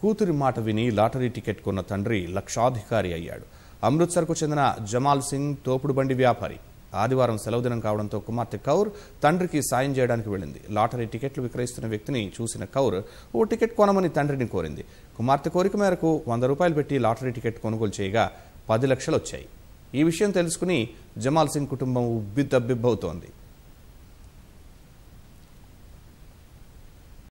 కూతురి మాట విని లాటరీ టికెట్ కొన్న తండ్రి లక్షాధికారి అయ్యాడు అమృత్సర్కు చెందిన జమాల్ సింగ్ తోపుడు బండి వ్యాపారి ఆదివారం సెలవు దినం కావడంతో కుమార్తె కౌర్ తండ్రికి సాయం చేయడానికి వెళ్ళింది లాటరీ టికెట్లు విక్రయిస్తున్న వ్యక్తిని చూసిన కౌర్ ఓ టికెట్ కొనమని తండ్రిని కోరింది కుమార్తె కోరిక మేరకు వంద రూపాయలు పెట్టి లాటరీ టికెట్ కొనుగోలు చేయగా పది లక్షలు వచ్చాయి ఈ విషయం తెలుసుకుని జమాల్ సింగ్ కుటుంబం ఉబ్బిద్దబ్బిబ్బవుతోంది